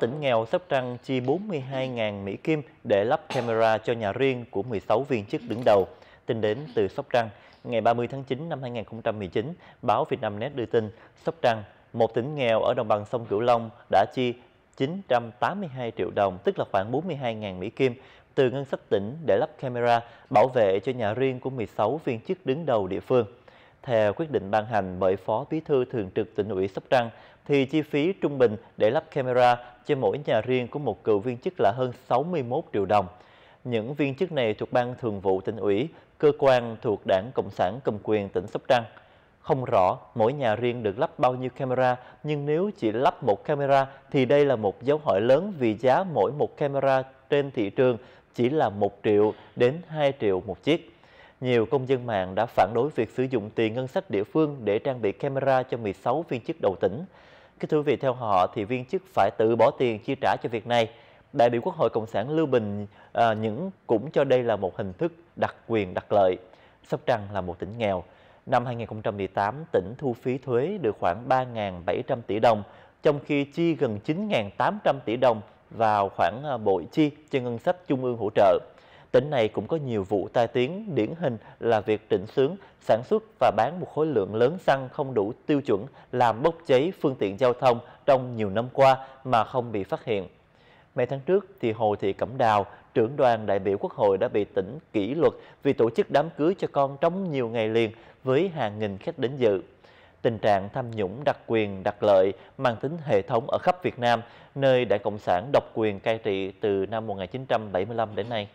Tỉnh nghèo Sóc Trăng chi 42.000 Mỹ Kim để lắp camera cho nhà riêng của 16 viên chức đứng đầu. Tin đến từ Sóc Trăng, ngày 30 tháng 9 năm 2019, báo Vietnamnet đưa tin Sóc Trăng, một tỉnh nghèo ở đồng bằng sông Cửu Long đã chi 982 triệu đồng, tức là khoảng 42.000 Mỹ Kim, từ ngân sách tỉnh để lắp camera bảo vệ cho nhà riêng của 16 viên chức đứng đầu địa phương. Theo quyết định ban hành bởi Phó Bí thư Thường trực tỉnh ủy Sóc Trăng, thì chi phí trung bình để lắp camera cho mỗi nhà riêng của một cựu viên chức là hơn 61 triệu đồng. Những viên chức này thuộc Ban Thường vụ tỉnh ủy, cơ quan thuộc Đảng Cộng sản cầm quyền tỉnh Sóc Trăng. Không rõ mỗi nhà riêng được lắp bao nhiêu camera, nhưng nếu chỉ lắp một camera thì đây là một dấu hỏi lớn vì giá mỗi một camera trên thị trường chỉ là 1 triệu đến 2 triệu một chiếc nhiều công dân mạng đã phản đối việc sử dụng tiền ngân sách địa phương để trang bị camera cho 16 viên chức đầu tỉnh. Kính thưa quý vị, theo họ thì viên chức phải tự bỏ tiền chi trả cho việc này. Đại biểu Quốc hội Cộng sản Lưu Bình à, những cũng cho đây là một hình thức đặc quyền đặc lợi. Sóc Trăng là một tỉnh nghèo. Năm 2018, tỉnh thu phí thuế được khoảng 3.700 tỷ đồng, trong khi chi gần 9.800 tỷ đồng vào khoản à, bội chi cho ngân sách trung ương hỗ trợ tỉnh này cũng có nhiều vụ tai tiếng, điển hình là việc trịnh sướng sản xuất và bán một khối lượng lớn xăng không đủ tiêu chuẩn làm bốc cháy phương tiện giao thông trong nhiều năm qua mà không bị phát hiện. Mấy tháng trước thì Hồ Thị Cẩm Đào, trưởng đoàn đại biểu Quốc hội đã bị tỉnh kỷ luật vì tổ chức đám cưới cho con trong nhiều ngày liền với hàng nghìn khách đến dự tình trạng tham nhũng đặc quyền đặc lợi mang tính hệ thống ở khắp Việt Nam, nơi Đảng Cộng sản độc quyền cai trị từ năm 1975 đến nay.